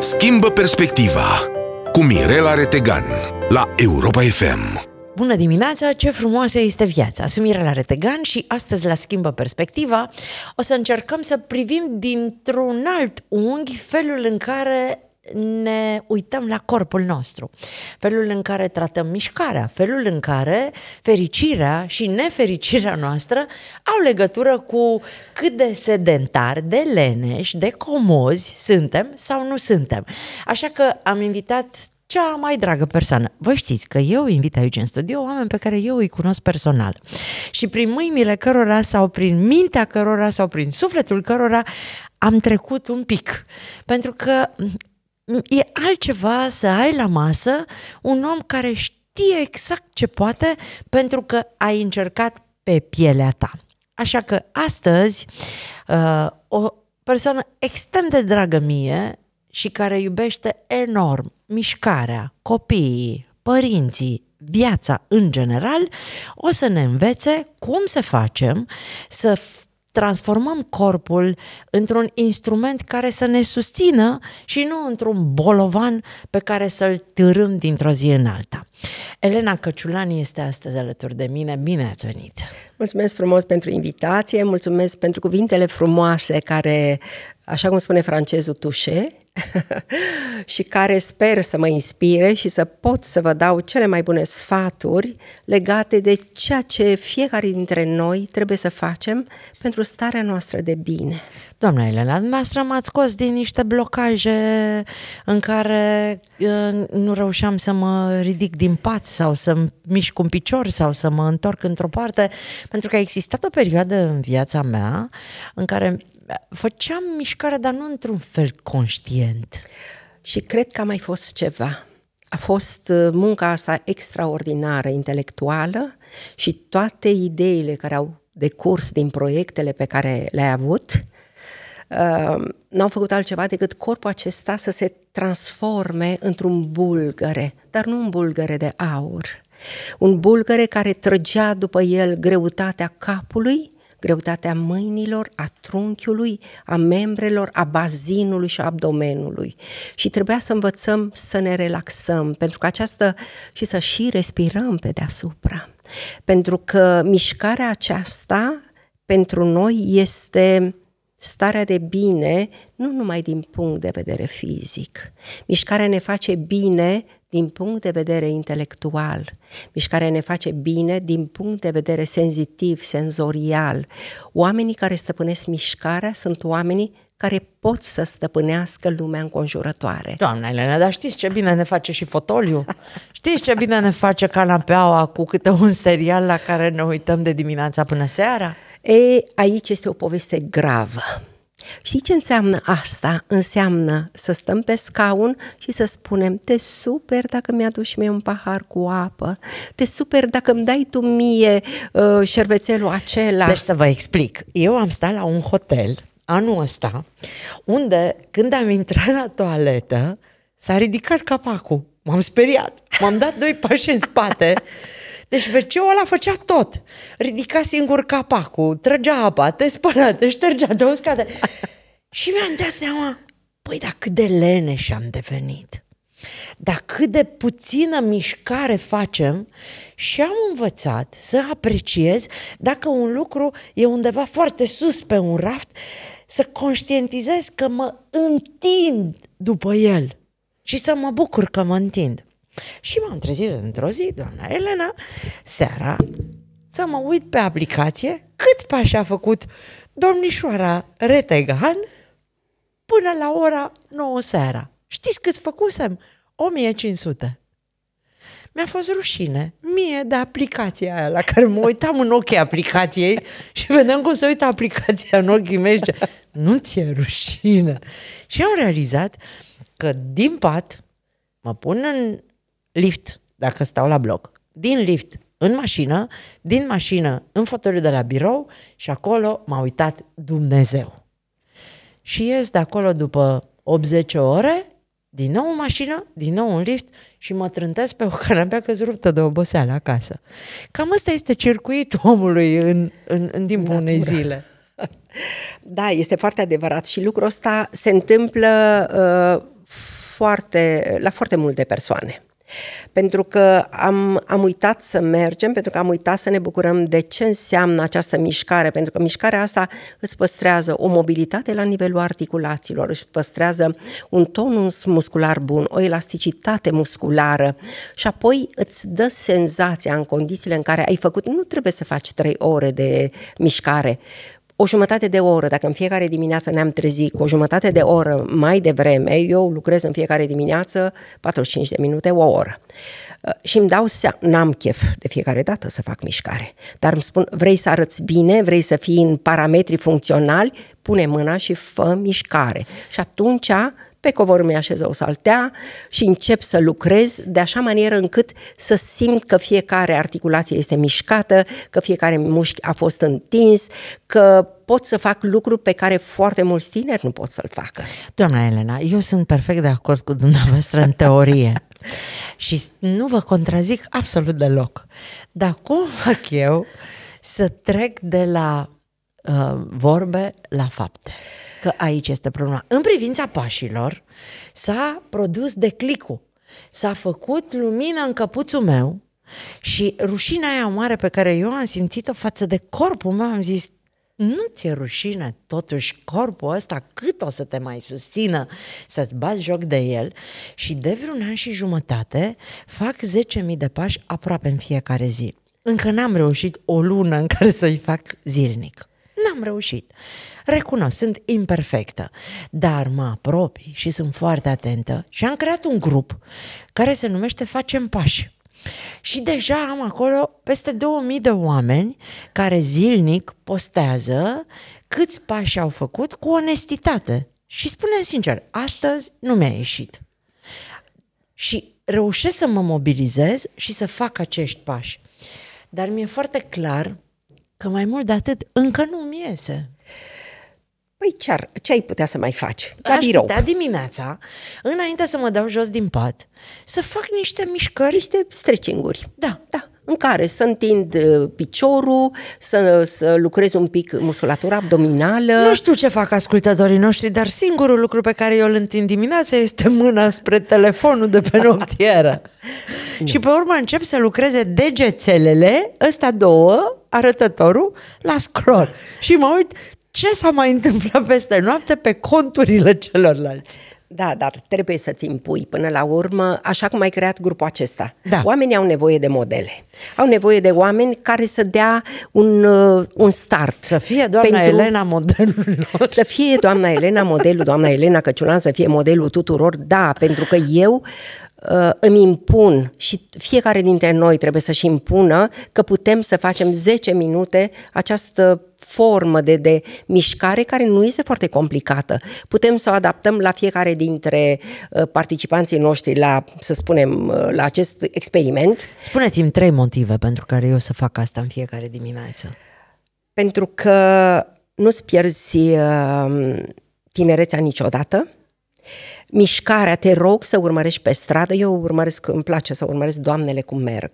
Schimbă perspectiva cu Mirela Retegan la Europa FM. Bună dimineața, ce frumoasă este viața! Sunt Mirela Retegan și astăzi la Schimbă Perspectiva o să încercăm să privim dintr-un alt unghi felul în care ne uităm la corpul nostru, felul în care tratăm mișcarea, felul în care fericirea și nefericirea noastră au legătură cu cât de sedentari, de leneși, de comozi suntem sau nu suntem. Așa că am invitat cea mai dragă persoană. Vă știți că eu invit aici în studio oameni pe care eu îi cunosc personal și prin mâinile cărora sau prin mintea cărora sau prin sufletul cărora am trecut un pic. Pentru că e altceva să ai la masă un om care știe exact ce poate pentru că ai încercat pe pielea ta. Așa că astăzi uh, o persoană extrem de dragă mie și care iubește enorm mișcarea, copiii, părinții, viața în general, o să ne învețe cum să facem să transformăm corpul într-un instrument care să ne susțină și nu într-un bolovan pe care să-l târâm dintr-o zi în alta. Elena Căciulani este astăzi alături de mine. Bine ați venit! Mulțumesc frumos pentru invitație, mulțumesc pentru cuvintele frumoase care așa cum spune francezul Tușe, și care sper să mă inspire și să pot să vă dau cele mai bune sfaturi legate de ceea ce fiecare dintre noi trebuie să facem pentru starea noastră de bine. Doamna Elena, dumneavoastră m-ați scos din niște blocaje în care uh, nu reușeam să mă ridic din pat sau să mișc un picior sau să mă întorc într-o parte, pentru că a existat o perioadă în viața mea în care făceam mișcarea, dar nu într-un fel conștient. Și cred că a mai fost ceva. A fost uh, munca asta extraordinară, intelectuală și toate ideile care au decurs din proiectele pe care le-ai avut, uh, n-au făcut altceva decât corpul acesta să se transforme într-un bulgăre, dar nu un bulgăre de aur. Un bulgăre care trăgea după el greutatea capului greutatea mâinilor, a trunchiului, a membrelor, a bazinului și a abdomenului. Și trebuia să învățăm să ne relaxăm, pentru că această și să și respirăm pe deasupra. Pentru că mișcarea aceasta pentru noi este starea de bine, nu numai din punct de vedere fizic. Mișcarea ne face bine din punct de vedere intelectual, mișcarea ne face bine din punct de vedere senzitiv, senzorial. Oamenii care stăpânesc mișcarea sunt oamenii care pot să stăpânească lumea înconjurătoare. Doamna Elena, dar știți ce bine ne face și fotoliu? Știți ce bine ne face canapeaua cu câte un serial la care ne uităm de dimineața până seara? E, aici este o poveste gravă. Știi ce înseamnă asta? Înseamnă să stăm pe scaun și să spunem te super dacă mi-aduci mie un pahar cu apă, te super dacă îmi dai tu mie uh, șervețelul acela. Deci să vă explic. Eu am stat la un hotel anul ăsta unde când am intrat la toaletă s-a ridicat capacul. M-am speriat. M-am dat doi pași în spate Deci wc ăla făcea tot. Ridica singur capacul, trăgea apa, te spăla, te ștergea, te uscate. și mi-am dat seama, păi, dar cât de și am devenit. Dar cât de puțină mișcare facem și am învățat să apreciez dacă un lucru e undeva foarte sus pe un raft, să conștientizez că mă întind după el și să mă bucur că mă întind. Și m-am trezit într-o zi, doamna Elena, seara, să mă uit pe aplicație cât pași a făcut domnișoara Retegan până la ora 9 seara. Știți cât făcusem? 1500. Mi-a fost rușine mie de aplicația aia la care mă uitam în ochii aplicației și vedeam cum se uită aplicația în ochii mei și nu ți-e rușine. Și am realizat că din pat mă pun în lift, dacă stau la bloc, din lift în mașină, din mașină în fotoliu de la birou și acolo m-a uitat Dumnezeu. Și ies de acolo după 80 ore, din nou în mașină, din nou în lift și mă trântesc pe o canapea că ruptă de oboseală acasă. Cam asta este circuitul omului în, în, în timpul Natura. unei zile. Da, este foarte adevărat și lucrul ăsta se întâmplă uh, foarte, la foarte multe persoane pentru că am, am uitat să mergem, pentru că am uitat să ne bucurăm de ce înseamnă această mișcare, pentru că mișcarea asta îți păstrează o mobilitate la nivelul articulațiilor, își păstrează un tonus muscular bun, o elasticitate musculară și apoi îți dă senzația în condițiile în care ai făcut, nu trebuie să faci trei ore de mișcare, o jumătate de oră, dacă în fiecare dimineață ne-am trezit cu o jumătate de oră mai devreme, eu lucrez în fiecare dimineață 45 de minute, o oră. Uh, și îmi dau seama, n-am chef de fiecare dată să fac mișcare, dar îmi spun, vrei să arăți bine, vrei să fii în parametrii funcționali, pune mâna și fă mișcare. Și atunci pe covorul mi așeză o saltea și încep să lucrez de așa manieră încât să simt că fiecare articulație este mișcată, că fiecare mușchi a fost întins, că pot să fac lucruri pe care foarte mulți tineri nu pot să-l facă. Doamna Elena, eu sunt perfect de acord cu dumneavoastră în teorie. și nu vă contrazic absolut deloc. Dar cum fac eu să trec de la uh, vorbe la fapte? că aici este problema. În privința pașilor, s-a produs declicul. S-a făcut lumină în căpuțul meu și rușinea aia mare pe care eu am simțit-o față de corpul meu, am zis, nu ți-e rușine totuși corpul ăsta cât o să te mai susțină să-ți bați joc de el și de vreun an și jumătate fac 10.000 de pași aproape în fiecare zi. Încă n-am reușit o lună în care să-i fac zilnic am reușit. Recunosc, sunt imperfectă, dar mă apropii și sunt foarte atentă și am creat un grup care se numește Facem Pași. Și deja am acolo peste 2000 de oameni care zilnic postează câți pași au făcut cu onestitate. Și spunem sincer, astăzi nu mi-a ieșit. Și reușesc să mă mobilizez și să fac acești pași. Dar mi-e foarte clar că mai mult de atât încă nu-mi iese. Păi ce, ce ai putea să mai faci? Ca Aș birou. putea dimineața, înainte să mă dau jos din pat, să fac niște mișcări. Niște stretching-uri. Da. Da în care să întind uh, piciorul, să, să lucrez un pic musculatura abdominală. Nu știu ce fac ascultătorii noștri, dar singurul lucru pe care eu îl întind dimineața este mâna spre telefonul de pe noptieră. și pe urmă încep să lucreze degețelele, ăsta două, arătătorul, la scroll. Și mă uit ce s-a mai întâmplat peste noapte pe conturile celorlalți. Da, dar trebuie să-ți impui până la urmă, așa cum ai creat grupul acesta. Da. Oamenii au nevoie de modele. Au nevoie de oameni care să dea un, uh, un start. Să fie doamna pentru... Elena modelul lor. Să fie doamna Elena modelul, doamna Elena Căciulan să fie modelul tuturor, da, pentru că eu uh, uh, îmi impun și fiecare dintre noi trebuie să-și impună că putem să facem 10 minute această formă de, de mișcare care nu este foarte complicată. Putem să o adaptăm la fiecare dintre uh, participanții noștri la, să spunem, uh, la acest experiment. Spuneți-mi trei motive pentru care eu să fac asta în fiecare dimineață. Pentru că nu-ți pierzi uh, tinerețea niciodată mișcarea, te rog să urmărești pe stradă, eu urmăresc, îmi place să urmăresc doamnele cum merg.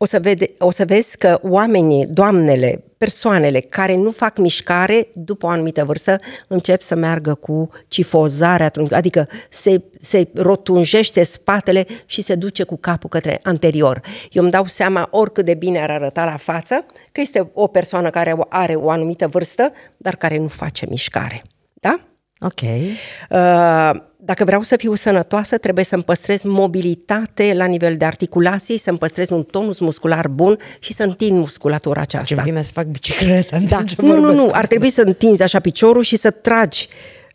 O să, vede, o să vezi că oamenii, doamnele, persoanele care nu fac mișcare după o anumită vârstă încep să meargă cu cifozare adică se, se rotunjește spatele și se duce cu capul către anterior. Eu îmi dau seama oricât de bine ar arăta la față că este o persoană care are o anumită vârstă, dar care nu face mișcare. Da? Ok. Uh, dacă vreau să fiu sănătoasă, trebuie să-mi păstrez mobilitate la nivel de articulații, să-mi păstrez un tonus muscular bun și să întind musculatura aceasta. Ce bine să fac bicicletă? Da. Nu, nu, nu. Ar trebui să întinzi așa piciorul și să tragi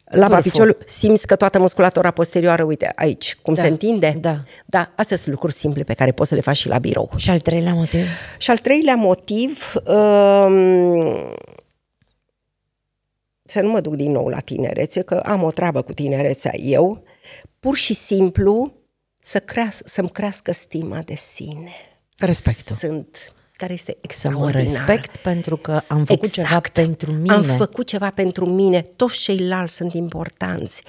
la papiciol simți că toată musculatura posterioară, uite, aici, cum da. se întinde. Da. Da, astea sunt lucruri simple pe care poți să le faci și la birou. Și al treilea motiv? Și al treilea motiv, um, să nu mă duc din nou la tinerețe, că am o treabă cu tinerețea eu, pur și simplu să creas, să-mi crească stima de sine. Respectul. Sunt care este extraordinar. Să mă respect pentru că am făcut exact. ceva pentru mine. Am făcut ceva pentru mine, toți ceilalți sunt importanți,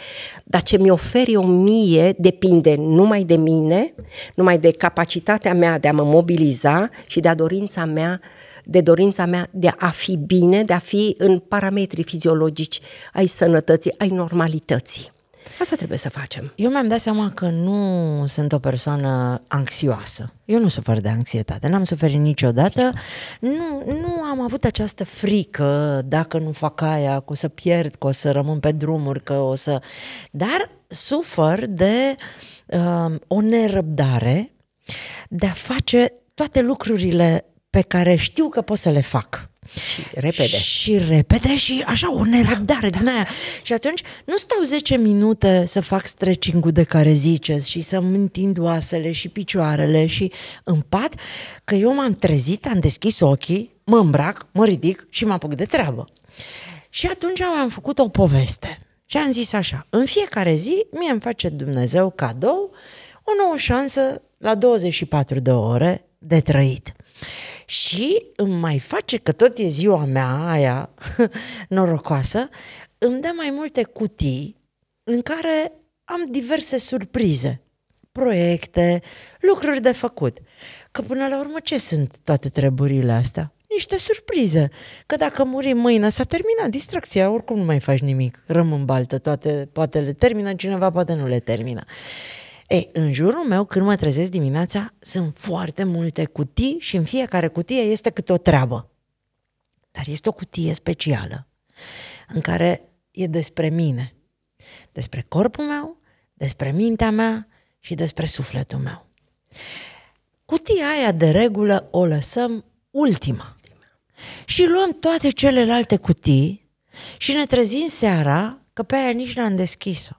dar ce mi oferi o mie depinde numai de mine, numai de capacitatea mea de a mă mobiliza și de a dorința mea uh, de dorința mea de a fi bine, de a fi în parametrii fiziologici ai sănătății, ai normalității. Asta trebuie să facem. Eu mi-am dat seama că nu sunt o persoană anxioasă. Eu nu sufer de anxietate, n-am suferit niciodată. Nu, nu am avut această frică dacă nu fac aia, că o să pierd, că o să rămân pe drumuri, că o să... Dar sufăr de uh, o nerăbdare de a face toate lucrurile pe care știu că pot să le fac. Și repede. Și repede și așa o nerăbdare da, din aia. Da, da. Și atunci nu stau 10 minute să fac stretching-ul de care ziceți și să-mi întind oasele și picioarele și în pat, că eu m-am trezit, am deschis ochii, mă îmbrac, mă ridic și mă apuc de treabă. Și atunci am făcut o poveste. Și am zis așa, în fiecare zi mie îmi face Dumnezeu cadou o nouă șansă la 24 de ore de trăit și îmi mai face, că tot e ziua mea aia norocoasă, îmi dă mai multe cutii în care am diverse surprize, proiecte, lucruri de făcut. Că până la urmă ce sunt toate treburile astea? Niște surprize. Că dacă muri mâine, s-a terminat distracția, oricum nu mai faci nimic. Rămân baltă, toate, poate le termină cineva, poate nu le termină. E, în jurul meu, când mă trezesc dimineața, sunt foarte multe cutii și în fiecare cutie este câte o treabă. Dar este o cutie specială în care e despre mine, despre corpul meu, despre mintea mea și despre sufletul meu. Cutia aia de regulă o lăsăm ultima. Și luăm toate celelalte cutii și ne trezim seara că pe aia nici n-am deschis-o.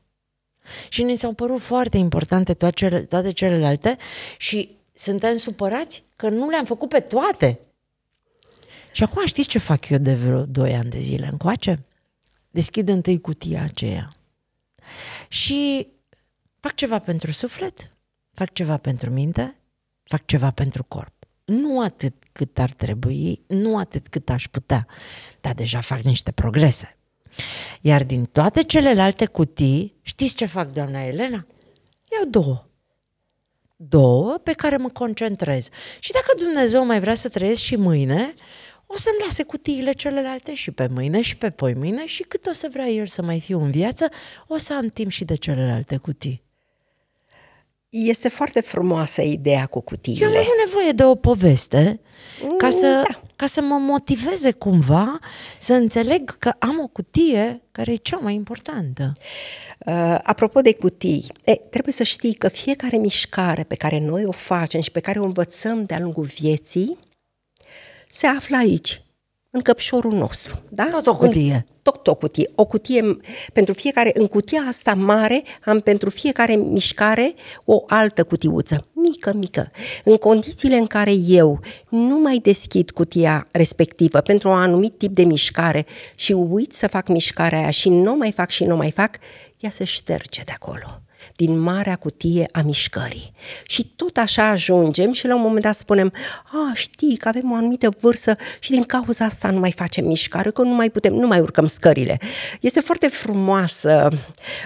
Și ni s-au părut foarte importante toate, cele, toate celelalte și suntem supărați că nu le-am făcut pe toate. Și acum știți ce fac eu de vreo 2 ani de zile încoace? Deschid întâi cutia aceea. Și fac ceva pentru suflet, fac ceva pentru minte, fac ceva pentru corp. Nu atât cât ar trebui, nu atât cât aș putea, dar deja fac niște progrese. Iar din toate celelalte cutii, știți ce fac doamna Elena? Iau două. Două pe care mă concentrez. Și dacă Dumnezeu mai vrea să trăiesc și mâine, o să-mi lase cutiile celelalte și pe mâine și pe poi mâine și cât o să vrea el să mai fiu în viață, o să am timp și de celelalte cutii. Este foarte frumoasă ideea cu cutiile. Eu am nevoie de o poveste ca să da ca să mă motiveze cumva să înțeleg că am o cutie care e cea mai importantă. Uh, apropo de cutii, e, trebuie să știi că fiecare mișcare pe care noi o facem și pe care o învățăm de-a lungul vieții se află aici, în căpșorul nostru. Da? Tot o cutie. În, tot, tot o cutie. O cutie pentru fiecare, în cutia asta mare am pentru fiecare mișcare o altă cutiuță, mică, mică. În condițiile în care eu nu mai deschid cutia respectivă pentru un anumit tip de mișcare și uit să fac mișcarea aia și nu mai fac și nu mai fac, ea se șterge de acolo, din marea cutie a mișcării. Și tot așa ajungem și la un moment dat spunem, a, știi că avem o anumită vârstă și din cauza asta nu mai facem mișcare, că nu mai putem, nu mai urcăm scările. Este foarte frumoasă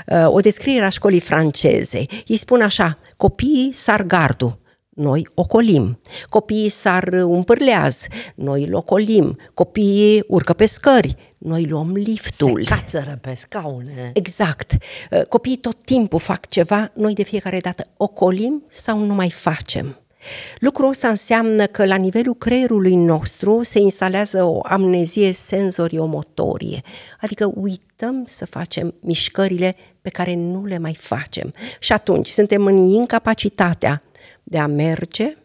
uh, o descriere a școlii franceze. Ei spun așa, copiii sar gardul, noi ocolim. Copiii sar un noi îl ocolim. Copiii urcă pe scări, noi luăm liftul. Se cațără pe scaune. Exact. Uh, copiii tot timpul fac ceva, noi de fiecare dată ocolim sau nu mai facem. Lucrul ăsta înseamnă că la nivelul creierului nostru se instalează o amnezie senzoriomotorie, adică uităm să facem mișcările pe care nu le mai facem. Și atunci suntem în incapacitatea de a merge,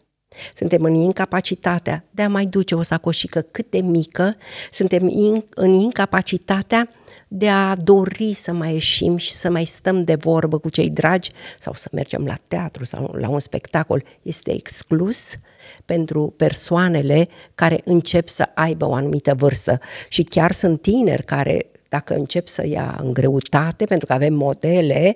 suntem în incapacitatea de a mai duce o sacoșică cât de mică, suntem in, în incapacitatea de a dori să mai ieșim și să mai stăm de vorbă cu cei dragi sau să mergem la teatru sau la un spectacol. Este exclus pentru persoanele care încep să aibă o anumită vârstă și chiar sunt tineri care dacă încep să ia în greutate, pentru că avem modele,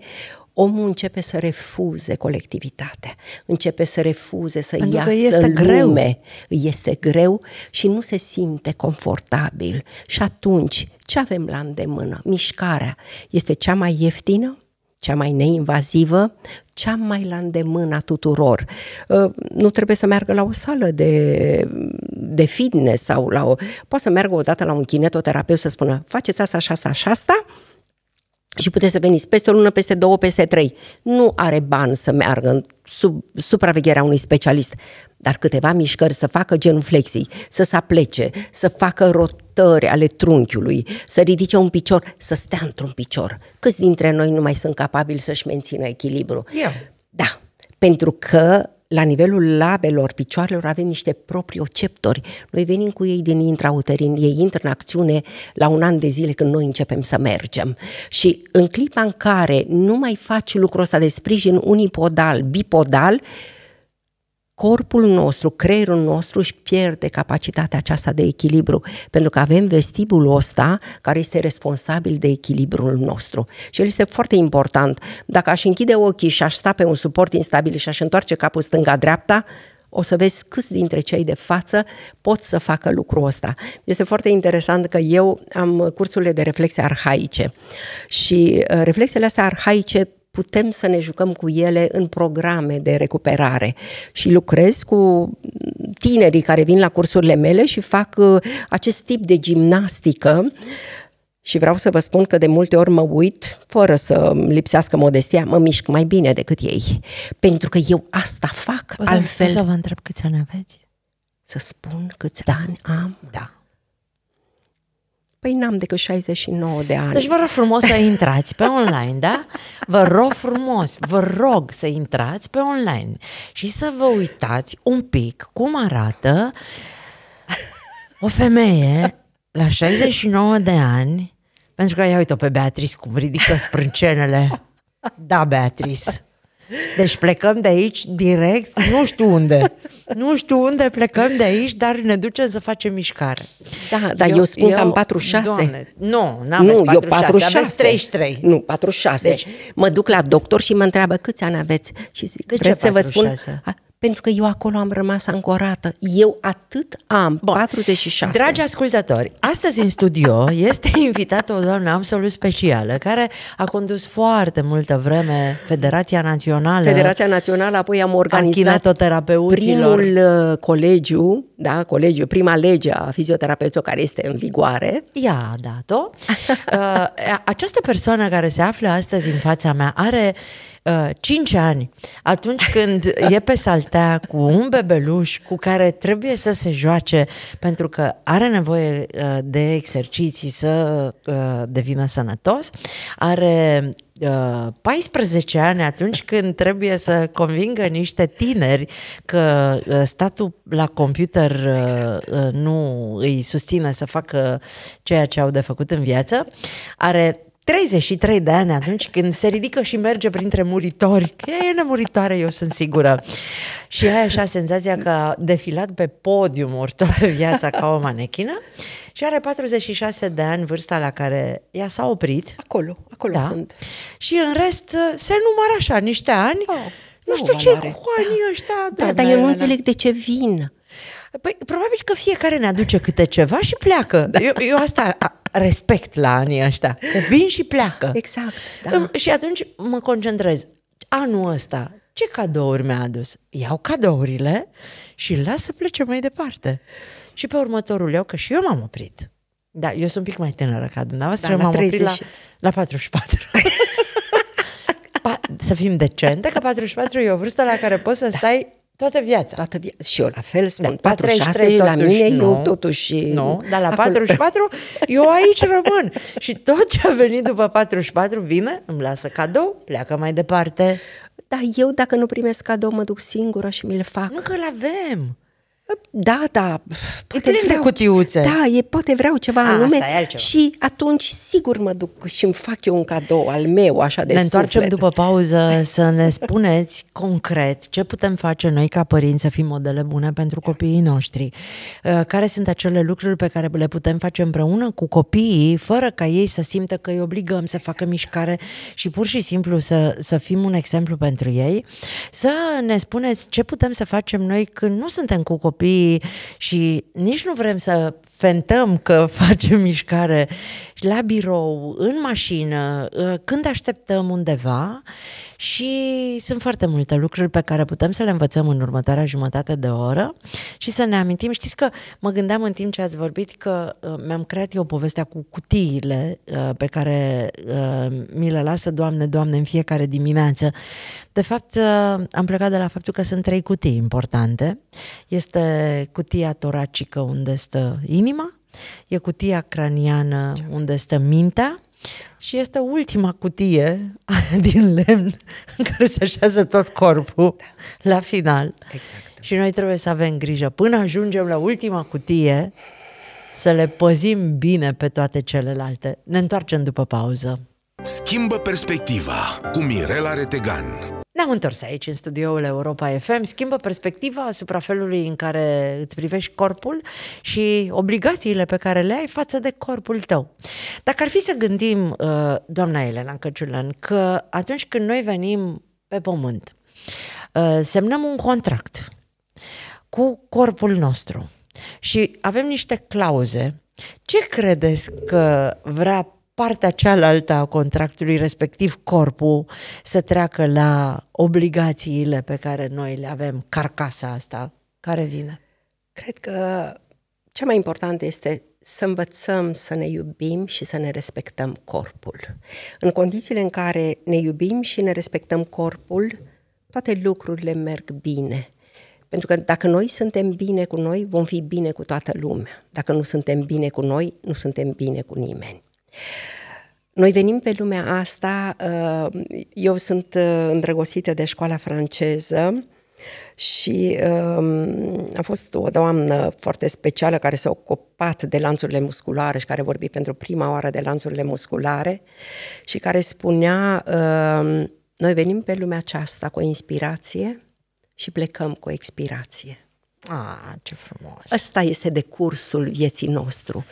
omul începe să refuze colectivitatea, începe să refuze să Pentru iasă este greu. lume. Greu. Este greu și nu se simte confortabil. Și atunci, ce avem la îndemână? Mișcarea este cea mai ieftină, cea mai neinvazivă, cea mai la a tuturor. Ă, nu trebuie să meargă la o sală de, de fitness sau la o... Poate să meargă odată la un kinetoterapeut să spună faceți asta și asta și asta și puteți să veniți peste o lună, peste două, peste trei. Nu are bani să meargă în sub supravegherea unui specialist, dar câteva mișcări să facă genuflexii, să se aplece, să facă rotări ale trunchiului, să ridice un picior, să stea într-un picior. Câți dintre noi nu mai sunt capabili să-și mențină echilibru? Eu. Da, pentru că la nivelul labelor, picioarelor, avem niște proprioceptori. Noi venim cu ei din intrauterin, ei intră în acțiune la un an de zile când noi începem să mergem. Și în clipa în care nu mai faci lucrul ăsta de sprijin unipodal, bipodal, corpul nostru, creierul nostru își pierde capacitatea aceasta de echilibru, pentru că avem vestibulul ăsta care este responsabil de echilibrul nostru. Și el este foarte important. Dacă aș închide ochii și aș sta pe un suport instabil și aș întoarce capul stânga-dreapta, o să vezi câți dintre cei de față pot să facă lucrul ăsta. Este foarte interesant că eu am cursurile de reflexe arhaice și uh, reflexele astea arhaice putem să ne jucăm cu ele în programe de recuperare. Și lucrez cu tinerii care vin la cursurile mele și fac uh, acest tip de gimnastică și vreau să vă spun că de multe ori mă uit, fără să lipsească modestia, mă mișc mai bine decât ei. Pentru că eu asta fac, o să, altfel... O să vă întreb câți ani aveți? Să spun câți da. ani am? Da. Păi n-am decât 69 de ani. Deci vă rog frumos să intrați pe online, da? Vă rog frumos, vă rog să intrați pe online și să vă uitați un pic cum arată o femeie la 69 de ani, pentru că ia uite-o pe Beatrice cum ridică sprâncenele. Da, Beatrice, deci plecăm de aici direct, nu știu unde. nu știu unde plecăm de aici, dar ne ducem să facem mișcare. Da, dar eu, eu spun eu, că am 46. nu, n-am nu, 46, eu 46. 33. Nu, 46. Deci, mă duc la doctor și mă întreabă câți ani aveți. Și zic, de vreți ce 46? să vă spun? pentru că eu acolo am rămas ancorată. Eu atât am, Bun. 46. Dragi ascultători, astăzi în studio este invitată o doamnă absolut specială, care a condus foarte multă vreme Federația Națională. Federația Națională, apoi am organizat primul uh, colegiu, da, colegiu, prima lege a fizioterapeuților care este în vigoare. Ia uh, a dat-o. Această persoană care se află astăzi în fața mea are 5 uh, ani, atunci când e pe saltea cu un bebeluș cu care trebuie să se joace pentru că are nevoie uh, de exerciții să uh, devină sănătos, are 14 ani atunci când trebuie să convingă niște tineri că statul la computer exact. nu îi susține să facă ceea ce au de făcut în viață, are 33 de ani atunci când se ridică și merge printre muritori. Că e nemuritoare, eu sunt sigură. Și ai așa senzația că a defilat pe podiumuri toată viața ca o manechină și are 46 de ani, vârsta la care ea s-a oprit. Acolo, acolo da. sunt. Și în rest uh, se numără așa niște ani. Oh. Nu, nu știu ce cu anii ăștia. Da, da, dar da, eu da, nu da. înțeleg de ce vin. Păi, probabil că fiecare ne aduce câte ceva și pleacă. Da. Eu, eu asta respect la anii ăștia. Că vin și pleacă. Exact, da. Și atunci mă concentrez. Anul ăsta, ce cadouri mi-a adus? Iau cadourile și las să plece mai departe. Și pe următorul eu, că și eu m-am oprit. Da, eu sunt un pic mai tânără ca dumneavoastră, da, m-am 30. oprit la, la 44. pa- să fim decente, că 44 e o vârstă la care poți să da. stai da Toată viața. Toată via- Și eu la fel spun. Da, 46 la, la mine, nu, eu totuși... Nu, dar la 44 eu aici rămân. și tot ce a venit după 44 vine, îmi lasă cadou, pleacă mai departe. Dar eu dacă nu primesc cadou mă duc singură și mi-l fac. Nu că l avem. Da, da. Poate e plin vreau, de cutiuțe. Da, e, poate vreau ceva A, anume. Asta e altceva. Și atunci, sigur, mă duc și îmi fac eu un cadou al meu, așa de Ne întoarcem după pauză să ne spuneți concret ce putem face noi ca părinți să fim modele bune pentru copiii noștri. Uh, care sunt acele lucruri pe care le putem face împreună cu copiii, fără ca ei să simtă că îi obligăm să facă mișcare și pur și simplu să, să fim un exemplu pentru ei. Să ne spuneți ce putem să facem noi când nu suntem cu copiii copiii și nici nu vrem să fentăm că facem mișcare la birou, în mașină, ă, când așteptăm undeva și sunt foarte multe lucruri pe care putem să le învățăm în următoarea jumătate de oră și să ne amintim. Știți că mă gândeam în timp ce ați vorbit că uh, mi-am creat eu povestea cu cutiile uh, pe care uh, mi le lasă Doamne, Doamne în fiecare dimineață. De fapt, uh, am plecat de la faptul că sunt trei cutii importante. Este cutia toracică unde stă inima, e cutia craniană unde stă mintea și este ultima cutie din lemn în care se așează tot corpul da. la final. Exact. Și noi trebuie să avem grijă până ajungem la ultima cutie să le păzim bine pe toate celelalte. Ne întoarcem după pauză. Schimbă perspectiva cu Mirela Retegan ne-am întors aici, în studioul Europa FM. Schimbă perspectiva asupra felului în care îți privești corpul și obligațiile pe care le ai față de corpul tău. Dacă ar fi să gândim, uh, doamna Elena Căciulan, că atunci când noi venim pe pământ, uh, semnăm un contract cu corpul nostru și avem niște clauze, ce credeți că vrea partea cealaltă a contractului, respectiv corpul, să treacă la obligațiile pe care noi le avem, carcasa asta care vine? Cred că cea mai importantă este să învățăm să ne iubim și să ne respectăm corpul. În condițiile în care ne iubim și ne respectăm corpul, toate lucrurile merg bine. Pentru că dacă noi suntem bine cu noi, vom fi bine cu toată lumea. Dacă nu suntem bine cu noi, nu suntem bine cu nimeni. Noi venim pe lumea asta, uh, eu sunt uh, îndrăgostită de școala franceză și um, a fost o doamnă foarte specială care s-a ocupat de lanțurile musculare și care a vorbit pentru prima oară de lanțurile musculare și care spunea um, noi venim pe lumea aceasta cu o inspirație și plecăm cu o expirație. Ah, ce frumos! Asta este decursul vieții nostru.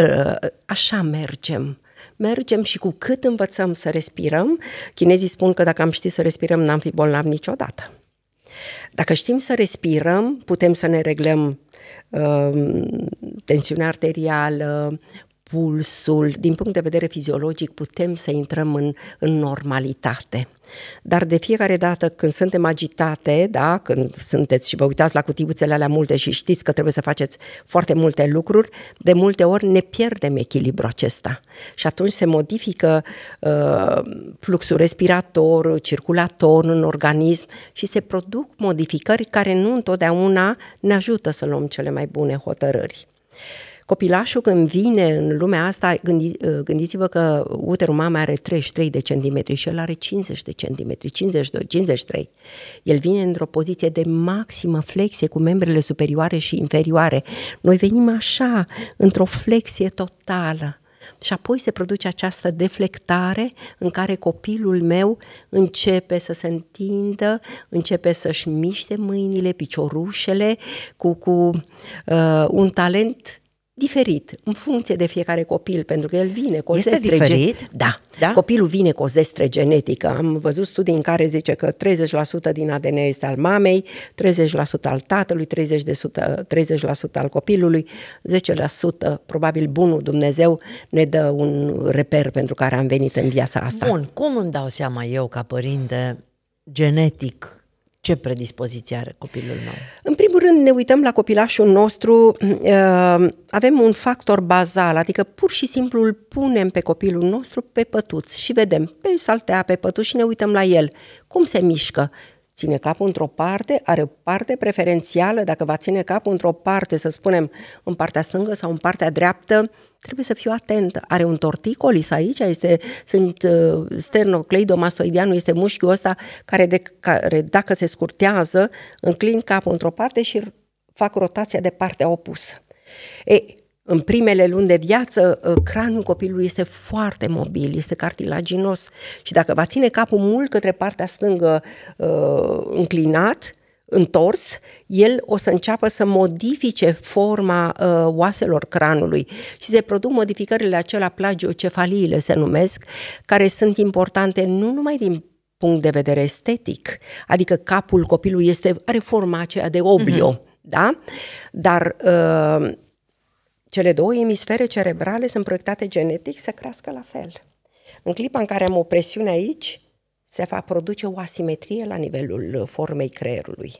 Ă, așa mergem. Mergem și cu cât învățăm să respirăm, chinezii spun că dacă am ști să respirăm, n-am fi bolnav niciodată. Dacă știm să respirăm, putem să ne reglăm uh, tensiunea arterială, pulsul, din punct de vedere fiziologic putem să intrăm în, în normalitate. Dar de fiecare dată când suntem agitate, da, când sunteți și vă uitați la cutiuțele alea multe și știți că trebuie să faceți foarte multe lucruri, de multe ori ne pierdem echilibru acesta. Și atunci se modifică uh, fluxul respirator, circulator în organism și se produc modificări care nu întotdeauna ne ajută să luăm cele mai bune hotărâri. Copilașul când vine în lumea asta, gândi, ă, gândiți-vă că uterul mamei are 33 de centimetri și el are 50 de centimetri, 52, 53. El vine într-o poziție de maximă flexie cu membrele superioare și inferioare. Noi venim așa, într-o flexie totală. Și apoi se produce această deflectare în care copilul meu începe să se întindă, începe să-și miște mâinile, piciorușele, cu, cu uh, un talent diferit, în funcție de fiecare copil, pentru că el vine cu o este zestre diferit? Da. da. Copilul vine cu o zestre genetică. Am văzut studii în care zice că 30% din ADN este al mamei, 30% al tatălui, 30%, de 100, 30% al copilului, 10% probabil bunul Dumnezeu ne dă un reper pentru care am venit în viața asta. Bun, cum îmi dau seama eu ca părinte genetic ce predispoziție are copilul meu? În primul rând ne uităm la copilașul nostru, uh, avem un factor bazal, adică pur și simplu îl punem pe copilul nostru pe pătuți și vedem pe saltea, pe pătuți și ne uităm la el, cum se mișcă, ține capul într-o parte, are o parte preferențială, dacă va ține capul într-o parte, să spunem, în partea stângă sau în partea dreaptă, trebuie să fiu atent. Are un torticolis aici, este, sunt uh, sternocleidomastoideanul, este mușchiul ăsta care, de, care dacă se scurtează, înclin capul într-o parte și fac rotația de partea opusă. E, în primele luni de viață, uh, cranul copilului este foarte mobil, este cartilaginos și dacă va ține capul mult către partea stângă uh, înclinat, întors, el o să înceapă să modifice forma uh, oaselor cranului și se produc modificările acelea, plagiocefaliile se numesc, care sunt importante nu numai din punct de vedere estetic, adică capul copilului este, are forma aceea de oblio, mm-hmm. da? Dar uh, cele două emisfere cerebrale sunt proiectate genetic să crească la fel. În clipa în care am o presiune aici, se va produce o asimetrie la nivelul formei creierului.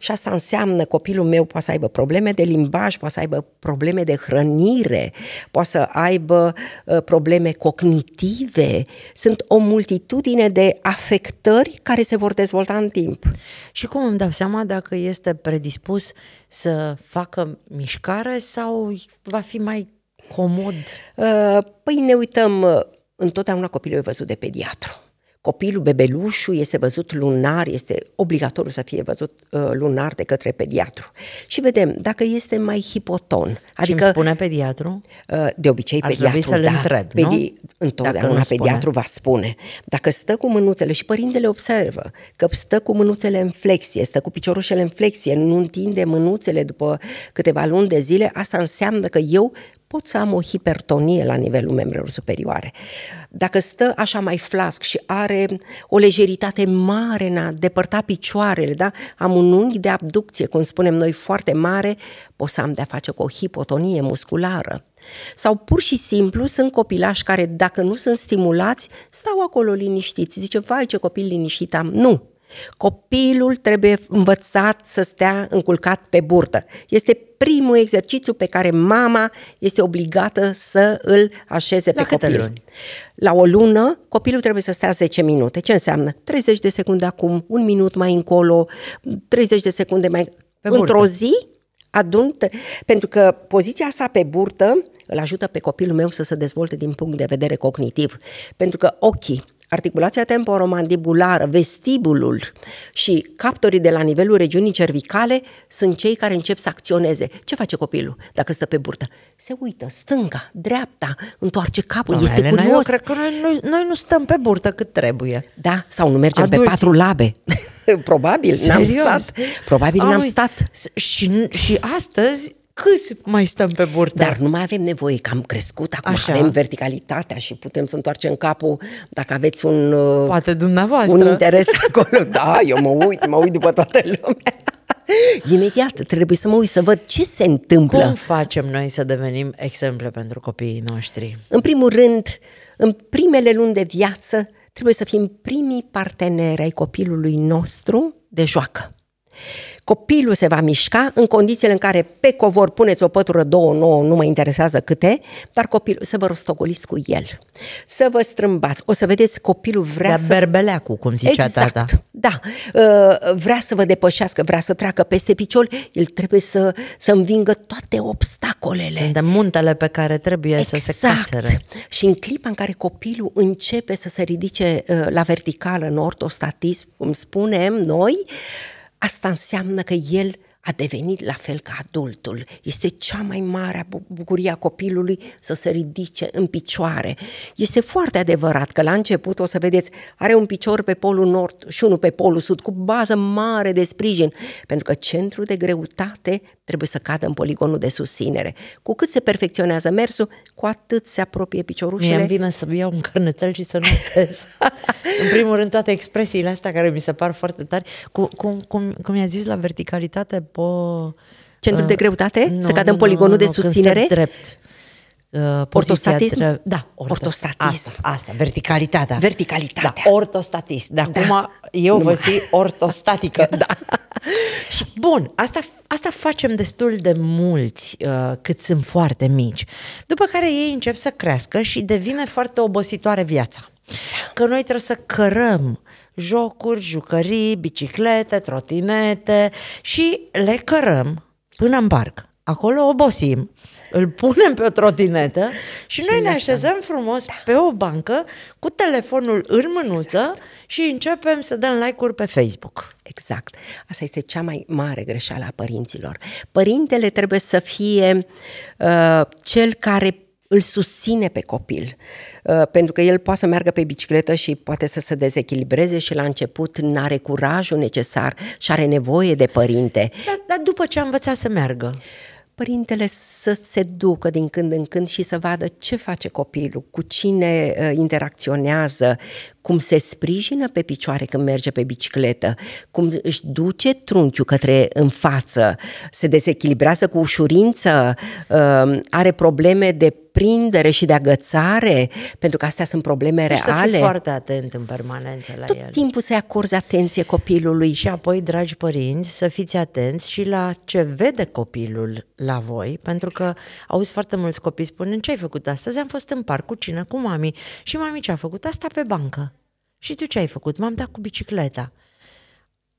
Și asta înseamnă copilul meu poate să aibă probleme de limbaj, poate să aibă probleme de hrănire, poate să aibă ă, probleme cognitive. Sunt o multitudine de afectări care se vor dezvolta în timp. Și cum îmi dau seama dacă este predispus să facă mișcare sau va fi mai comod? Ă, păi ne uităm, ă, întotdeauna copilul e văzut de pediatru. Copilul, bebelușul este văzut lunar, este obligatoriu să fie văzut uh, lunar de către pediatru. Și vedem dacă este mai hipoton. Adică, și spune pediatru? Uh, de obicei, Ar pediatru, să da. Întreb, pedi- Întotdeauna pediatru va spune. Dacă stă cu mânuțele și părintele observă că stă cu mânuțele în flexie, stă cu piciorușele în flexie, nu întinde mânuțele după câteva luni de zile, asta înseamnă că eu pot să am o hipertonie la nivelul membrelor superioare. Dacă stă așa mai flasc și are o lejeritate mare în a depărta picioarele, da? am un unghi de abducție, cum spunem noi, foarte mare, pot să am de-a face cu o hipotonie musculară. Sau pur și simplu sunt copilași care, dacă nu sunt stimulați, stau acolo liniștiți. Zice, vai ce copil liniștit am. Nu! Copilul trebuie învățat să stea înculcat pe burtă. Este primul exercițiu pe care mama este obligată să îl așeze La pe copil. Luni? La o lună, copilul trebuie să stea 10 minute. Ce înseamnă? 30 de secunde acum, un minut mai încolo, 30 de secunde mai... Pe Într-o zi, adun, pentru că poziția asta pe burtă îl ajută pe copilul meu să se dezvolte din punct de vedere cognitiv. Pentru că ochii articulația temporomandibulară, vestibulul și captorii de la nivelul regiunii cervicale sunt cei care încep să acționeze. Ce face copilul dacă stă pe burtă? Se uită stânga, dreapta, întoarce capul, Doamne, este Elena, curios. Eu cred că noi, noi nu stăm pe burtă cât trebuie. Da, sau nu mergem Adulții. pe patru labe. Probabil, Serios? n-am stat. Probabil Am, n-am stat. Și, și astăzi câți mai stăm pe burtă? Dar nu mai avem nevoie, că am crescut, acum Așa. avem verticalitatea și putem să întoarcem capul dacă aveți un... Uh, Poate dumneavoastră. Un interes acolo. Da, eu mă uit, mă uit după toată lumea. Imediat trebuie să mă uit să văd ce se întâmplă. Cum facem noi să devenim exemple pentru copiii noștri? În primul rând, în primele luni de viață, trebuie să fim primii parteneri ai copilului nostru de joacă. Copilul se va mișca în condițiile în care pe covor puneți o pătură, două, nouă, nu mă interesează câte, dar copilul să vă rostogoliți cu el, să vă strâmbați. O să vedeți copilul vrea de să... berbeleacul, cum zicea exact, tata. da. Uh, vrea să vă depășească, vrea să treacă peste picior, el trebuie să, să învingă toate obstacolele. De muntele pe care trebuie exact. să se exact. cațere. Și în clipa în care copilul începe să se ridice uh, la verticală, în ortostatism, cum spunem noi, uh, Asta înseamnă că el a devenit la fel ca adultul. Este cea mai mare bucurie a copilului să se ridice în picioare. Este foarte adevărat că la început, o să vedeți, are un picior pe polul nord și unul pe polul sud, cu bază mare de sprijin, pentru că centrul de greutate trebuie să cadă în poligonul de susținere. Cu cât se perfecționează mersul, cu atât se apropie piciorușele. mi am vine să iau un carnețel și să nu În primul rând, toate expresiile astea care mi se par foarte tari. Cu, cum, cum, cum i-a zis la verticalitate, po... Centrul uh, de greutate? Nu, să cadă nu, în poligonul nu, nu, de susținere? Când drept uh, ortostatism? Tre- da, ortostatism. Asta, asta, verticalitatea. Verticalitatea. Da, ortostatism. De acum da. eu Numai. voi fi ortostatică. da. Și bun, asta, asta facem destul de mulți uh, cât sunt foarte mici. După care ei încep să crească și devine foarte obositoare viața. Că noi trebuie să cărăm jocuri, jucării, biciclete, trotinete și le cărăm până în barcă acolo obosim, îl punem pe o trotinetă și, și noi ne așezăm frumos da. pe o bancă cu telefonul în mânuță exact. și începem să dăm like-uri pe Facebook. Exact. Asta este cea mai mare greșeală a părinților. Părintele trebuie să fie uh, cel care îl susține pe copil, uh, pentru că el poate să meargă pe bicicletă și poate să se dezechilibreze și la început nu are curajul necesar și are nevoie de părinte. Dar, dar după ce a învățat să meargă? Uh, părintele să se ducă din când în când și să vadă ce face copilul, cu cine uh, interacționează, cum se sprijină pe picioare când merge pe bicicletă, cum își duce trunchiul către în față, se dezechilibrează cu ușurință, um, are probleme de prindere și de agățare, pentru că astea sunt probleme deci reale. Să fii foarte atent în permanență la Tot el. timpul să-i acorzi atenție copilului. Și apoi, dragi părinți, să fiți atenți și la ce vede copilul la voi, pentru că auzi foarte mulți copii spunând ce ai făcut astăzi? Am fost în parc cu cine? Cu mami. Și mami ce a făcut? Asta pe bancă. Și tu ce ai făcut? M-am dat cu bicicleta.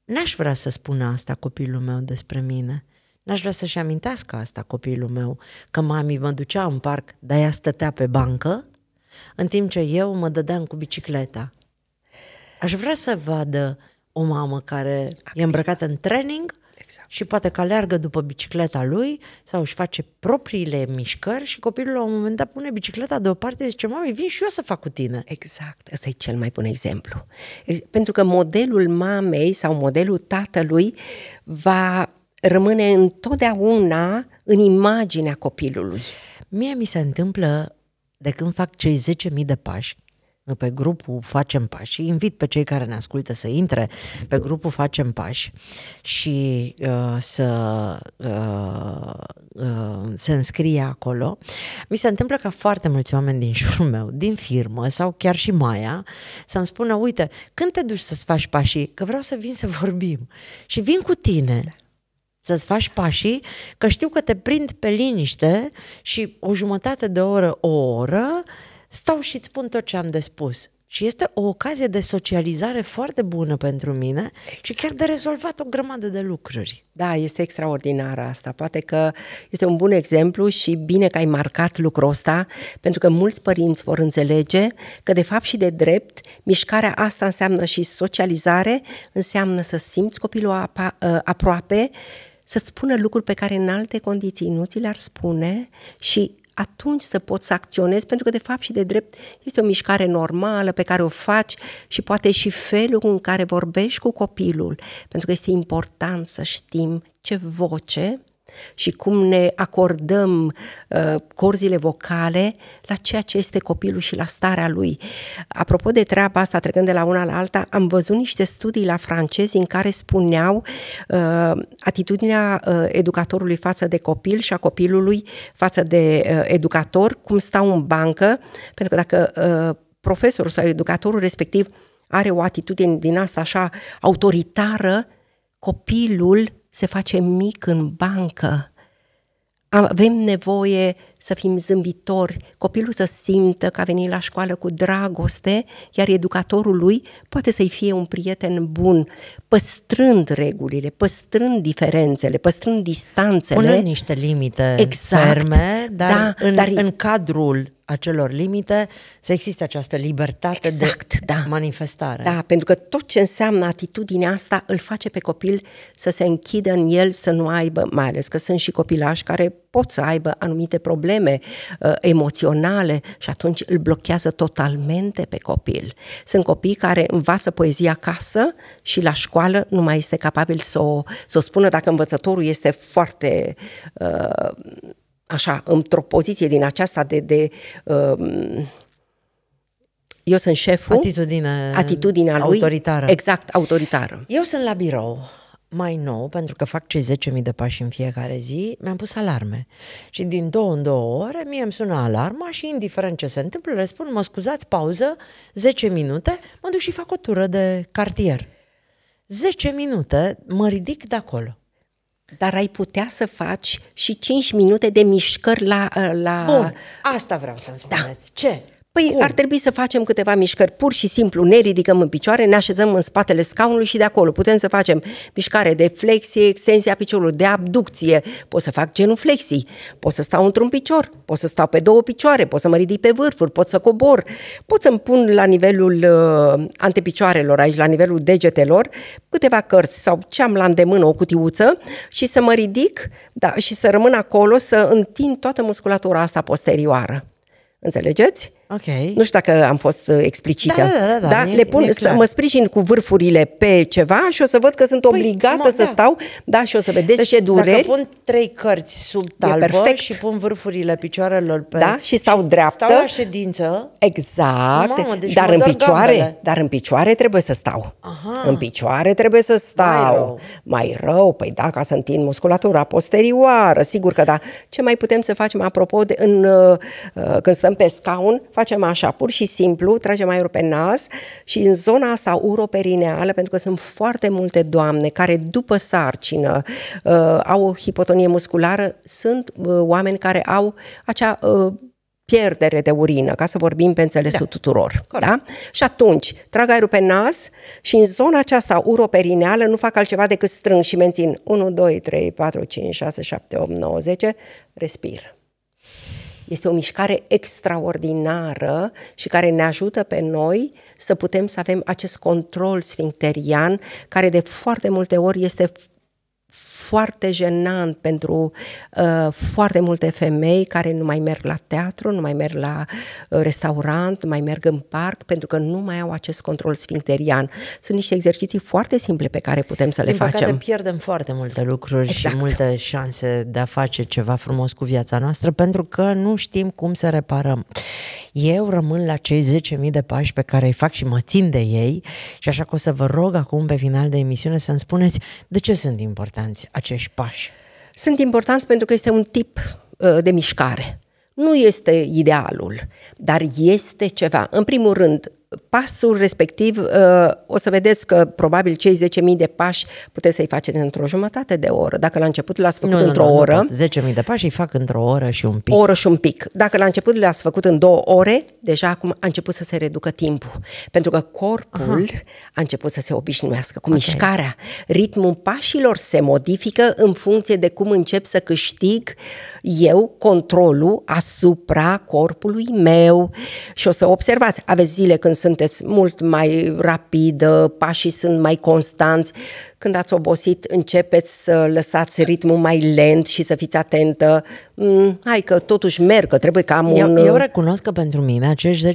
N-aș vrea să spună asta copilul meu despre mine. N-aș vrea să-și amintească asta copilul meu, că mami mă ducea în parc, dar ea stătea pe bancă, în timp ce eu mă dădeam cu bicicleta. Aș vrea să vadă o mamă care Activ. e îmbrăcată în training și poate că aleargă după bicicleta lui sau își face propriile mișcări și copilul la un moment dat pune bicicleta deoparte și zice, mami, vin și eu să fac cu tine. Exact, ăsta e cel mai bun exemplu. Pentru că modelul mamei sau modelul tatălui va rămâne întotdeauna în imaginea copilului. Mie mi se întâmplă de când fac cei 10.000 de pași, pe grupul Facem Pași. Invit pe cei care ne ascultă să intre pe grupul Facem Pași și uh, să uh, uh, se înscrie acolo. Mi se întâmplă ca foarte mulți oameni din jurul meu, din firmă sau chiar și Maia, să-mi spună, uite, când te duci să-ți faci pașii? Că vreau să vin să vorbim. Și vin cu tine da. să-ți faci pașii, că știu că te prind pe liniște și o jumătate de oră, o oră, stau și îți spun tot ce am de spus. Și este o ocazie de socializare foarte bună pentru mine și chiar de rezolvat o grămadă de lucruri. Da, este extraordinară asta. Poate că este un bun exemplu și bine că ai marcat lucrul ăsta, pentru că mulți părinți vor înțelege că, de fapt și de drept, mișcarea asta înseamnă și socializare, înseamnă să simți copilul apa, ă, aproape, să spună lucruri pe care în alte condiții nu ți le-ar spune și atunci să poți să acționezi, pentru că de fapt și de drept este o mișcare normală pe care o faci și poate și felul în care vorbești cu copilul, pentru că este important să știm ce voce și cum ne acordăm uh, corzile vocale la ceea ce este copilul și la starea lui. Apropo de treaba asta, trecând de la una la alta, am văzut niște studii la francezi în care spuneau uh, atitudinea uh, educatorului față de copil și a copilului față de uh, educator, cum stau în bancă, pentru că dacă uh, profesorul sau educatorul respectiv are o atitudine din asta așa autoritară, copilul se face mic în bancă. Avem nevoie să fim zâmbitori, copilul să simtă că a venit la școală cu dragoste, iar educatorul lui poate să-i fie un prieten bun, păstrând regulile, păstrând diferențele, păstrând distanțele. Pune niște limite exact, ferme, dar, da, în, dar în cadrul acelor limite să existe această libertate exact, de da. manifestare. Da, pentru că tot ce înseamnă atitudinea asta îl face pe copil să se închidă în el, să nu aibă, mai ales că sunt și copilași care pot să aibă anumite probleme uh, emoționale și atunci îl blochează totalmente pe copil. Sunt copii care învață poezia acasă și la școală nu mai este capabil să o, să o spună dacă învățătorul este foarte uh, așa, într-o poziție din aceasta de... de um, eu sunt șeful. Atitudine atitudinea lui. Autoritară. Exact, autoritară. Eu sunt la birou mai nou, pentru că fac cei 10.000 de pași în fiecare zi, mi-am pus alarme. Și din două în două ore, mie îmi sună alarma și, indiferent ce se întâmplă, răspund, mă scuzați, pauză, 10 minute, mă duc și fac o tură de cartier. 10 minute, mă ridic de acolo. Dar ai putea să faci și 5 minute de mișcări la... Uh, la... Bun, asta vreau să-mi da. spuneți. Da. Ce? Păi Cum? ar trebui să facem câteva mișcări. Pur și simplu ne ridicăm în picioare, ne așezăm în spatele scaunului și de acolo putem să facem mișcare de flexie, extensia piciorului, de abducție. Pot să fac genuflexii, pot să stau într-un picior, pot să stau pe două picioare, pot să mă ridic pe vârfuri, pot să cobor, pot să-mi pun la nivelul uh, antepicioarelor, aici la nivelul degetelor, câteva cărți sau ce am la îndemână, o cutiuță și să mă ridic da, și să rămân acolo, să întind toată musculatura asta posterioară. Înțelegeți? Okay. Nu știu dacă am fost uh, explicită. Da, da, da, da, da? le pun, mie mă sprijin cu vârfurile pe ceva și o să văd că sunt păi, obligată păi, să da. stau, da, și o să vedeți deci, ce dureri. Dacă pun trei cărți sub talbă perfect. și pun vârfurile picioarelor pe Da, și stau și dreaptă. Stau la ședință. Exact. Mamă, deci dar în picioare, gambele. dar în picioare trebuie să stau. Aha. În picioare trebuie să stau. Mai rău. Mai rău, păi da, ca să întind musculatura posterioară, sigur că da. Ce mai putem să facem apropo de în, uh, uh, când stăm pe scaun, facem așa, pur și simplu, tragem aerul pe nas și în zona asta uroperineală, pentru că sunt foarte multe doamne care după sarcină uh, au o hipotonie musculară, sunt uh, oameni care au acea uh, pierdere de urină, ca să vorbim pe înțelesul da. tuturor. Da? Și atunci trag aerul pe nas și în zona aceasta uroperineală nu fac altceva decât strâng și mențin 1, 2, 3, 4, 5, 6, 7, 8, 9, 10, respir. Este o mișcare extraordinară și care ne ajută pe noi să putem să avem acest control sfinterian, care de foarte multe ori este foarte jenant pentru uh, foarte multe femei care nu mai merg la teatru, nu mai merg la uh, restaurant, nu mai merg în parc, pentru că nu mai au acest control sfincterian. Sunt niște exerciții foarte simple pe care putem să le Din facem. păcate pierdem foarte multe lucruri exact. și multe șanse de a face ceva frumos cu viața noastră, pentru că nu știm cum să reparăm. Eu rămân la cei 10.000 de pași pe care îi fac și mă țin de ei și așa că o să vă rog acum pe final de emisiune să-mi spuneți de ce sunt importante importanți acești pași? Sunt importanți pentru că este un tip ă, de mișcare. Nu este idealul, dar este ceva. În primul rând, pasul respectiv, uh, o să vedeți că probabil cei 10.000 de pași puteți să-i faceți într-o jumătate de oră. Dacă la început l-ați făcut nu, într-o nu, nu, oră... Nu, 10.000 de pași îi fac într-o oră și un pic. O oră și un pic. Dacă la început le-ați făcut în două ore, deja acum a început să se reducă timpul. Pentru că corpul Aha. a început să se obișnuiască cu okay. mișcarea. Ritmul pașilor se modifică în funcție de cum încep să câștig eu controlul asupra corpului meu. Și o să observați, aveți zile când sunteți mult mai rapidă, pașii sunt mai constanți. Când ați obosit, începeți să lăsați ritmul mai lent și să fiți atentă. Mm, hai că totuși merg, că trebuie că am eu, un... Eu uh, recunosc că pentru mine acești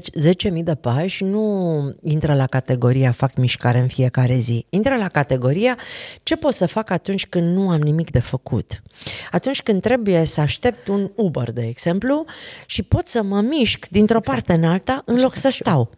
10.000 de pași nu intră la categoria fac mișcare în fiecare zi. Intră la categoria ce pot să fac atunci când nu am nimic de făcut. Atunci când trebuie să aștept un Uber, de exemplu, și pot să mă mișc dintr-o exact. parte în alta în loc să stau.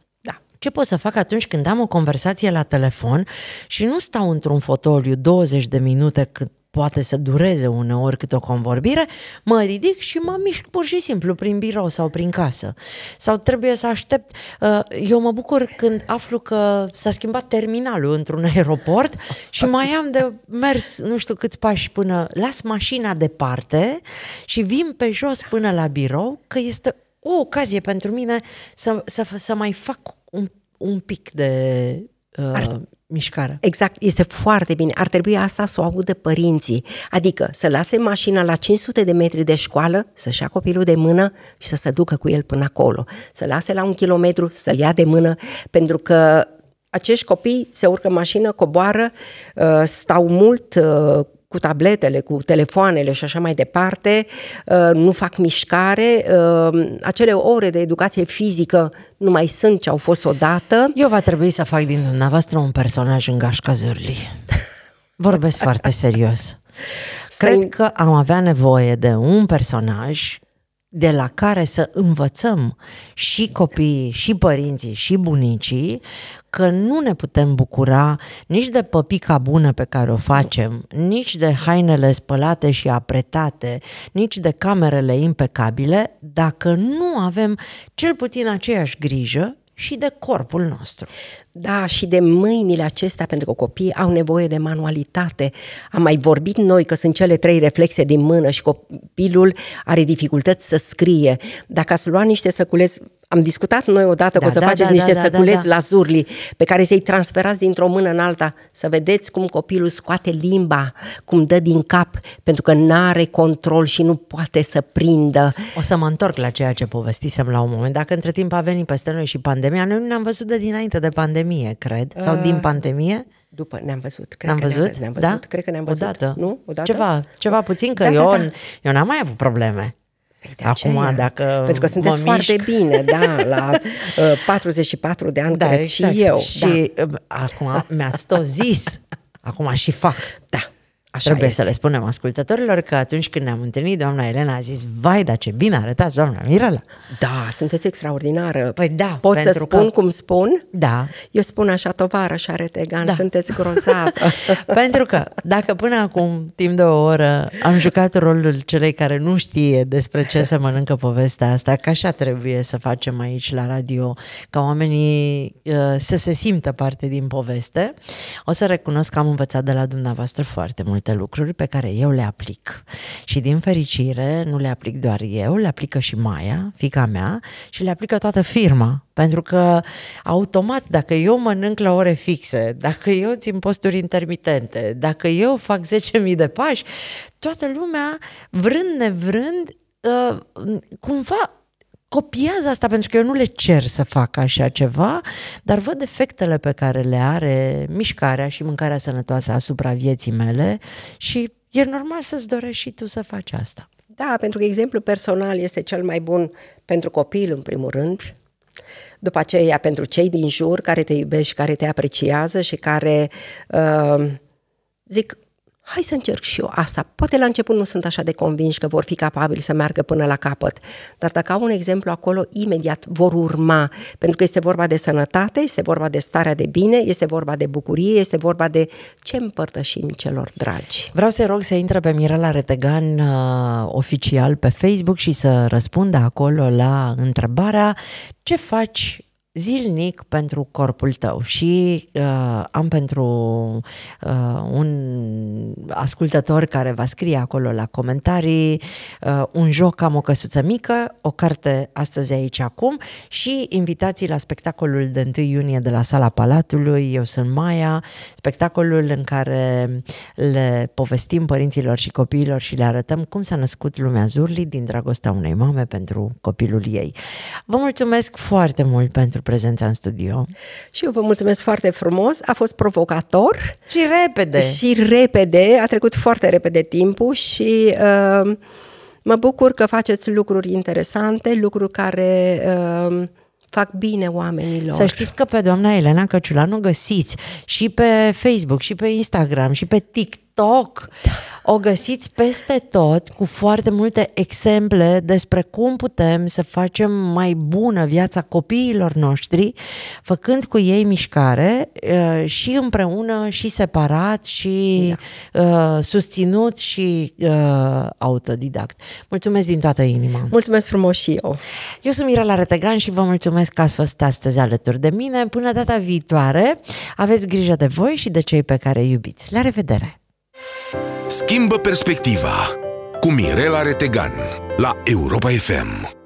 Ce pot să fac atunci când am o conversație la telefon și nu stau într-un fotoliu 20 de minute cât poate să dureze uneori cât o convorbire, mă ridic și mă mișc pur și simplu prin birou sau prin casă. Sau trebuie să aștept. Uh, eu mă bucur când aflu că s-a schimbat terminalul într-un aeroport și mai am de mers nu știu câți pași până las mașina departe și vin pe jos până la birou, că este o ocazie pentru mine să, să, să mai fac un, un pic de uh, Ar... mișcare. Exact, este foarte bine. Ar trebui asta să o audă părinții. Adică să lase mașina la 500 de metri de școală, să-și ia copilul de mână și să se ducă cu el până acolo. Să lase la un kilometru, să-l ia de mână, pentru că acești copii se urcă mașină, coboară, uh, stau mult uh, cu tabletele, cu telefoanele și așa mai departe, uh, nu fac mișcare, uh, acele ore de educație fizică nu mai sunt ce au fost odată. Eu va trebui să fac din dumneavoastră un personaj în gașca zârlii. Vorbesc foarte serios. Cred că am avea nevoie de un personaj de la care să învățăm și copiii, și părinții, și bunicii că nu ne putem bucura nici de păpica bună pe care o facem, nici de hainele spălate și apretate, nici de camerele impecabile, dacă nu avem cel puțin aceeași grijă și de corpul nostru. Da, și de mâinile acestea, pentru că copiii au nevoie de manualitate. Am mai vorbit noi că sunt cele trei reflexe din mână și copilul are dificultăți să scrie. Dacă ați lua niște săculeți am discutat noi odată da, că o să da, faceți da, niște da, da săculeți da, da. lazurli pe care să-i transferați dintr-o mână în alta, să vedeți cum copilul scoate limba, cum dă din cap, pentru că nu are control și nu poate să prindă. O să mă întorc la ceea ce povestisem la un moment. Dacă între timp a venit peste noi și pandemia, noi nu ne-am văzut de dinainte de pandemie, cred, sau uh, din pandemie. După ne-am văzut. Cred ne-am văzut? Ne-am, ne-am văzut. Da? Cred că ne-am văzut. Odată. Nu? Odată? Ceva, ceva puțin, că da, da eu, da, da. eu n-am mai avut probleme. Păi de Acum, aceea. dacă Pentru că sunteți mișc... foarte bine, da, la uh, 44 de ani, da, cred exact. și eu. Și da. Uh, acum mi-ați tot zis, acum și fac. Da. Așa Trebuie este. să le spunem ascultătorilor că atunci când ne-am întâlnit, doamna Elena a zis, vai, dar ce bine arătați, doamna Mirela. Da, sunteți extraordinară. Păi da, Pot să spun că... cum spun? Da. Eu spun așa, tovară, așa retegan, da. sunteți grosav. pentru că dacă până acum, timp de o oră, am jucat rolul celei care nu știe despre ce se mănâncă povestea asta, că așa trebuie să facem aici la radio, ca oamenii uh, să se simtă parte din poveste, o să recunosc că am învățat de la dumneavoastră foarte mult multe lucruri pe care eu le aplic. Și din fericire, nu le aplic doar eu, le aplică și Maia, fica mea, și le aplică toată firma. Pentru că automat, dacă eu mănânc la ore fixe, dacă eu țin posturi intermitente, dacă eu fac 10.000 de pași, toată lumea, vrând nevrând, uh, cumva copiază asta pentru că eu nu le cer să facă așa ceva, dar văd efectele pe care le are mișcarea și mâncarea sănătoasă asupra vieții mele și e normal să-ți dorești și tu să faci asta. Da, pentru că exemplu personal este cel mai bun pentru copil, în primul rând, după aceea pentru cei din jur care te iubești, care te apreciază și care, uh, zic, hai să încerc și eu asta. Poate la început nu sunt așa de convinși că vor fi capabili să meargă până la capăt, dar dacă au un exemplu acolo, imediat vor urma, pentru că este vorba de sănătate, este vorba de starea de bine, este vorba de bucurie, este vorba de ce împărtășim celor dragi. Vreau să rog să intre pe Mirela Retegan uh, oficial pe Facebook și să răspundă acolo la întrebarea ce faci zilnic pentru corpul tău și uh, am pentru uh, un ascultător care va scrie acolo la comentarii uh, un joc am o căsuță mică, o carte astăzi aici acum și invitații la spectacolul de 1 iunie de la Sala Palatului, eu sunt Maia, spectacolul în care le povestim părinților și copiilor și le arătăm cum s-a născut lumea Zurli din dragostea unei mame pentru copilul ei. Vă mulțumesc foarte mult pentru pentru prezența în studio. Și eu vă mulțumesc foarte frumos, a fost provocator. Și repede. Și repede, a trecut foarte repede timpul și uh, mă bucur că faceți lucruri interesante, lucruri care... Uh, fac bine oamenilor. Să știți că pe doamna Elena Căciulanu găsiți și pe Facebook, și pe Instagram, și pe TikTok, TikTok. O găsiți peste tot cu foarte multe exemple despre cum putem să facem mai bună viața copiilor noștri, făcând cu ei mișcare uh, și împreună și separat și da. Uh, susținut și uh, autodidact. Mulțumesc din toată inima. Mulțumesc frumos și eu. Eu sunt Mirela Retegan și vă mulțumesc că ați fost astăzi alături de mine. Până data viitoare, aveți grijă de voi și de cei pe care îi iubiți. La revedere! Schimbă perspectiva cu Mirela Retegan la Europa FM.